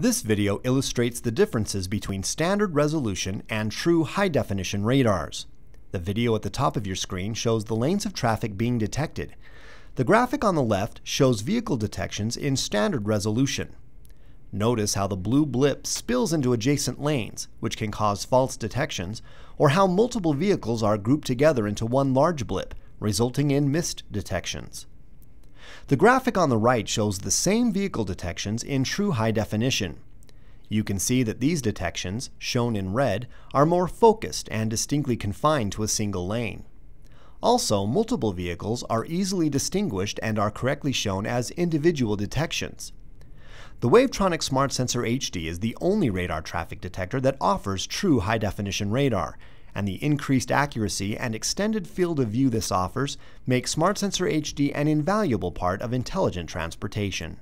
This video illustrates the differences between standard resolution and true high-definition radars. The video at the top of your screen shows the lanes of traffic being detected. The graphic on the left shows vehicle detections in standard resolution. Notice how the blue blip spills into adjacent lanes, which can cause false detections, or how multiple vehicles are grouped together into one large blip, resulting in missed detections. The graphic on the right shows the same vehicle detections in true high definition. You can see that these detections, shown in red, are more focused and distinctly confined to a single lane. Also, multiple vehicles are easily distinguished and are correctly shown as individual detections. The Wavetronic Smart Sensor HD is the only radar traffic detector that offers true high-definition radar, and the increased accuracy and extended field of view this offers make Smart Sensor HD an invaluable part of intelligent transportation.